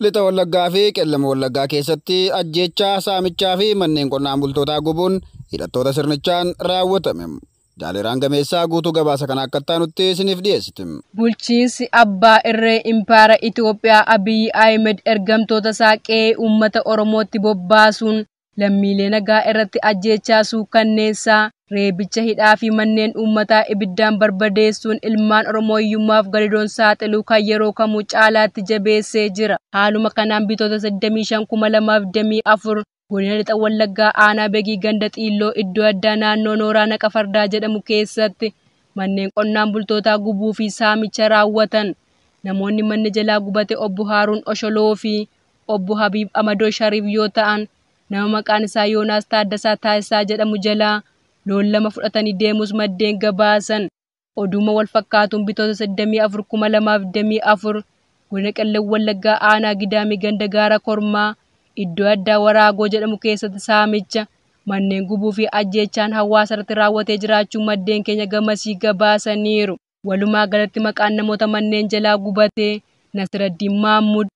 Lixa Wallaggaa fi Qellama Wallaggaa keessatti ajjeechaa saamichaa fi manneen qonnaan bultootaa gubuun hidhattoota sirnichaan raawwatame. Jaaleraan gameessaa guutuu gabaasa kana akka nutti isiniif dhiyeessiti. Bulchiinsi abbaa irree impaara Itoophiyaa Abiyyi Ahmed ergamtoota saaqee uummata Oromootti bobbaasuun lammiilee nagaa irratti ajjeechaasuu kanneessaa reebicha hidhaa fi manneen uummataa ibiddaan barbadeessuun ilmaan Oromoo hiyyummaaf galidoon saaxiluu kan yeroo kamuu caalaatti jabeessee jira. Haaluma kanaan bitoota 85,224 godina lixa wallaggaa aanaa begii ganda xiilloo iddoo addaa naannoo nooraa naqa fardaa jedhamu keessatti manneen qonnaan bultootaa gubuu fi saamicha raawwatan namoonni manni jalaa gubate obbo Haaruun Osholoo fi obbo Habiib Amadoo Shariif yoo ta'an nama maqaan isaa Yoonaas Taaddasaa Taasisaa jedhamu jalaa loon lama fudhatanii deemus maddeen gabaasan oduuma walfakkaatuun bitoota saddeemii afur kuma lamaaf demii afur godina qellan wallaggaa aanaa gidaamii ganda gaara kormaa iddoo addaa waraagoo jedhamu keessatti saamicha manneen gubuu fi ajjeechaan hawaasa irratti raawwatee jiraachuu maddeen keenya gamasii gabaasaniiru. Walumaa galatti maqaan namoota manneen jalaa gubatee Nasiraddiin Maammuud,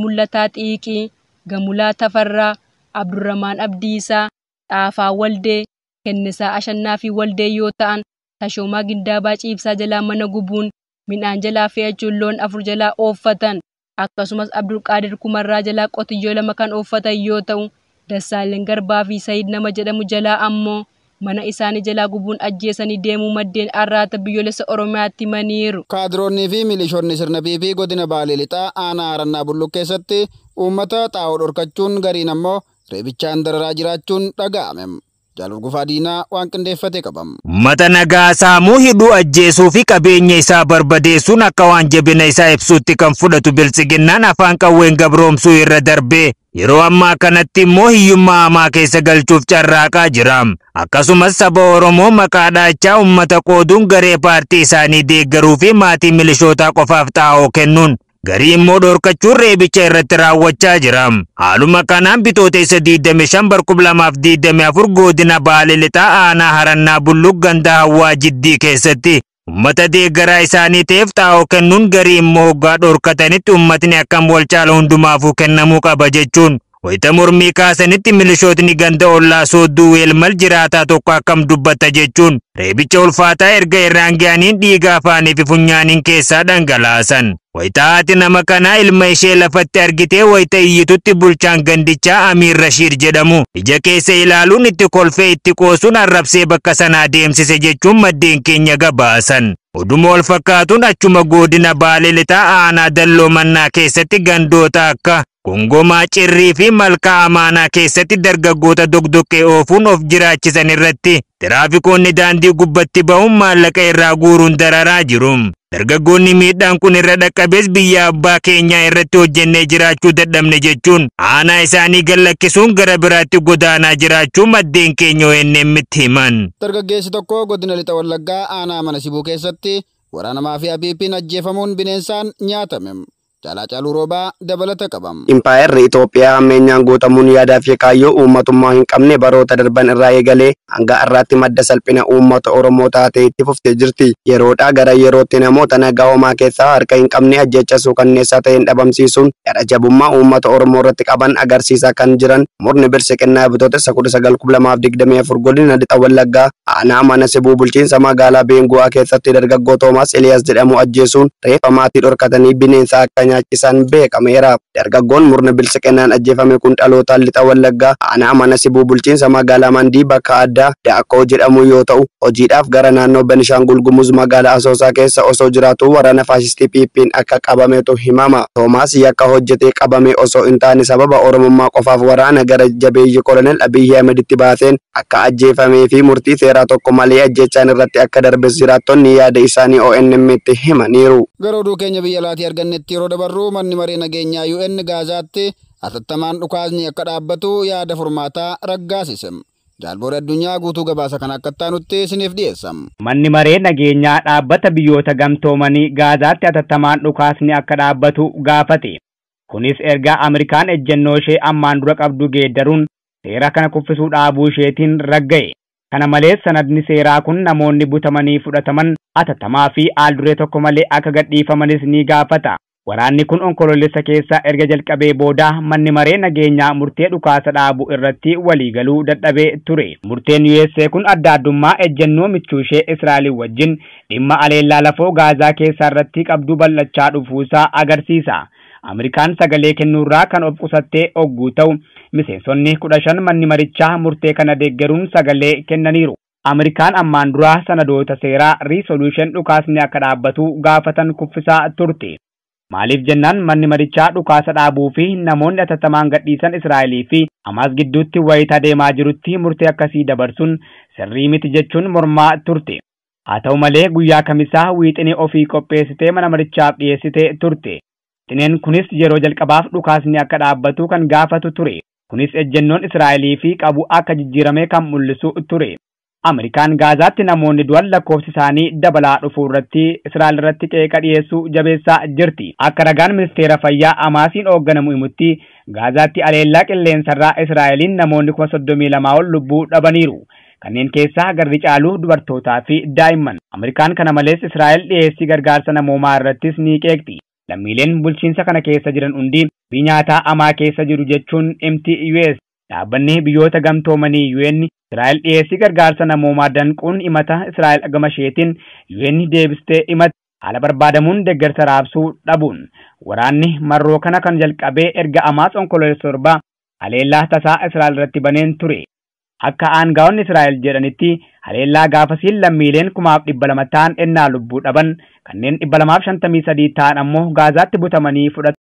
Mul'ataa Xiiqii, Gamulaa Tafarraa, abdii Abdiisaa, Dhaafaa Waldee, Kennisaa Ashannaa fi Waldee yoo ta'an, Tashoomaa Gindaabaa Ciibsaa jalaa mana gubuun, midhaan jalaa fe'achuun loon afur jalaa oofatan akkasumas Abdulqaadir Kumarraa jalaa qotiyyoo lama kan ooffatan yoo ta'u, Dassaaleen Garbaa fi Sayid nama jedhamu jalaa ammoo mana isaanii jalaa gubuun ajjeesanii deemuu maddeen arraata biyyoolessa Oromiyaatti maniiru Kaadiroonnii fi milishoonni sirna BB godina baaleelixaa Lixaa aanaa harannaa bulluq keessatti uummata xaa'oo gariin ammoo reebichaan dararaa jiraachuun dhaga'ame. Jaalur Gufaa Diinaa waan qindeeffate qabam. Mata nagaa saamuu hidhuu ajjeesuu fi qabeenya isaa barbadeessuun akka waan jabina isaa ibsuutti kan fudhatu bilchiginnaan afaan qawween gabroomsuu irra darbe yeroo ammaa kanatti immoo hiyyummaa hamaa keessa galchuuf carraaqaa jira. Akkasumas saba Oromoo maqaa dhaachaa uummata qooduun garee paartii isaanii deeggaruu fi maatii milishootaa qofaaf xaa'oo kennuun garii immoo dhorkachuun reebicha irratti raawwachaa jira. Haaluma kanaan bitoota isa 25 barkub 2024 godina Baalee aanaa Harannaa Bulluq gandaa Hawwaa Jiddii keessatti ummata deeggaraa isaanii ta'eef xaa'oo kennuun garii immoo hoggaa dhorkatanitti ummatni akkam walcaala hundumaafuu kennamuu qaba jechuun wayita mormii kaasanitti milishootni ganda ollaa soodduu weelmal jiraataa tokko akkam dubbata jechuun reebicha ulfaataa erga irraan dhiigaa afaanii fi funyaaniin keessaa dhangalaasan. Wayitaati nama kanaa ilma ishee lafatti argitee wayita iyyitutti bulchaan gandichaa Amiir Rashiid jedhamu. Ija keessa ilaaluun itti kolfee itti qoosuun arrabsee bakka sanaa deemsise jechuun maddeen keenya gabaasan. Oduma ol fakkaatuun achuma godina Baalelitaa aanaa dalloo mannaa keessatti gandoota akka Gongomaa cirrii fi malkaa amaanaa keessatti dargaggoota dogdoqqee oofuun of jiraachisan irratti Tiraafikoonni daandii gubbatti ba'uun maallaqa irraa guuruun dararaa jiru. Dargaggoonni miidhaan kun irra dhaqqabees biyya abbaa keenyaa irratti hojjennee jiraachuu dadhabne jechuun aanaa isaanii gallakkisuun gara biraatti godaanaa jiraachuu maddeen keenya ONM itti himan. Dargaggeessi tokko godina lixa wallaggaa aanaa mana sibuu keessatti waraanamaa fi abiipiin ajjeefamuun bineensaan nyaatame. Caalaa Caaluu Roobaa dabalata qabama. Impaayerri Itoophiyaa ammeenyaan guutamuun yaadaa fi kaayyoo uummatummaa hin qabne baroota darban irraa eegalee hanga har'aatti madda salphina uummata Oromoo taatee itti fuftee jirti. Yeroodhaa gara yerootti namoota nagaa homaa keessaa harka hin qabne ajjechisuu kanneessaa ta'een dhabamsiisuun gara ya jabummaa uummata Oromoo irratti qaban agarsiisaa kan jiran mana birsiqinnaa bitoota sama gala Lixa Wallaggaa aanaa manasibuu bulchiinsa magaalaa Beengu'aa keessatti dargaggoo Toomaas Eliyaas re pamati dor katani binen sa akka nyaachisaan beekameera. Dargaggoon murna bilisa ajjeefame kun dhalootaan lixa Wallaggaa aanaa mana sibuu bulchiinsa magaalaa Mandii bakka addaa Daakkoo jedhamu yoo ta'u hojiidhaaf gara naannoo Benishaangul Gumuz magaalaa Asoosaa keessa osoo jiraatu waraana faashistii PP'n akka qabametu himama. Toomaas yakka hojjetee qabame osoo hin taane sababa Oromummaa qofaaf waraana gara jabeeyyi kolonel Abiyyi Ahmeditti baateen akka ajjeefamee fi murtii seeraa tokko malee ajjechaan irratti akka darbes jiraattonni yaada isaanii ONM'tti himaniiru. Garuu keenya biyya alaatii argannetti yeroo dabarruu manni maree nageenyaa UN Gaazaatti atattamaan dhukaasni akka dhaabbatu yaada furmaataa raggaasisem. Jaalboora addunyaa guutuu gabaasa kana akka ittaanutti isiniif dhiyeessam. Manni maree nageenyaa dhaabbata biyyoota gamtoomanii Gaazaatti atattamaan dhukaasni akka dhaabbatu gaafate. Kunis ergaa amerikaan ejjennoo ishee ammaan dura qabdu geeddaruun seera kana kuffisuu dhaabuu isheetiin ragga'e. Kana malees sanadni seeraa kun namoonni butamanii fudhataman atattamaa fi aal duree tokko malee akka gadhiifamanis ni gaafata. Waraanni kun onkoloolessa keessaa erga jalqabee boodaa manni maree nageenyaa murtee dhukaasa dhaabu irratti waliigaluu dadhabee ture. Murteen USA kun adda addummaa ejjennoo michuu ishee wajjin dhimma aleellaa lafoo gaazaa keessaa irratti qabduu bal'achaa dhufuusaa agarsiisa. amerikaan sagalee kennuurraa kan of qusattee ogguu ta'u miseensonni kudha manni marichaa murtee kana deeggaruun sagalee kennaniiru. amerikaan ammaan duraa sanadoota seeraa riisooluushen dhukaasni akka dhaabbatu gaafatan kuffisaa turte. Maaliif jennaan manni marichaa dhukaasa dhaabuu fi namoonni atatamaan gadhiisan Israa'elii fi amaas gidduutti wayitaa deemaa jirutti murtee akkasii dabarsuun sirrii miti jechuun mormaa turte. Haa ta'u malee guyyaa kamisaa wiixinee ofii qopheessitee mana marichaaf dhiyeessitee turte. Wiixineen kunis yeroo jalqabaaf dhukaasni akka dhaabbatu kan gaafatu ture. Kunis ejjennoon Israa'elii fi qabu akka jijjiirame kan mul'isu ture. amerikaan Gaazaatti namoonni du'an lakkoofsisaanii isaanii dabalaa dhufuu irratti Israa'el irratti qeeqa dhiyeessuu jabeessaa jirti. Akka ragaan ministeera fayyaa Amaasiin hoogganamu himutti Gaazaatti aleellaa qilleensarraa Israa'eliin namoonni kuma ol lubbuu dhabaniiru. Kanneen keessaa garri caaluu dubartootaa fi daa'imman. amerikaan kana malees Israa'el dhiyeessii gargaarsa namoomaa irrattis ni qeeqxi Lammiileen bulchiinsa kana keessa jiran hundi nyaata amaa keessa jiru jechuun Dhaabbanni biyyoota gamtoomanii UN Israa'el dhiyeessii gargaarsa namoomaa danquun imata Israa'el gama isheetiin UN deebistee himatti haala barbaadamuun deeggarsa raabsuu dhabuun waraanni marroo kana kan jalqabee erga Amaas onkololee sorbaa haleellaa tasaa Israa'el irratti baneen ture. Akka aangaa'onni Israa'el jedhanitti haleellaa gaafasiin lammiileen kumaaf dhibba lama ta'an ennaa lubbuu dhaban kanneen dhibba lamaaf shantamii sadii ta'an ammoo Gaazaatti butamanii fudhatu.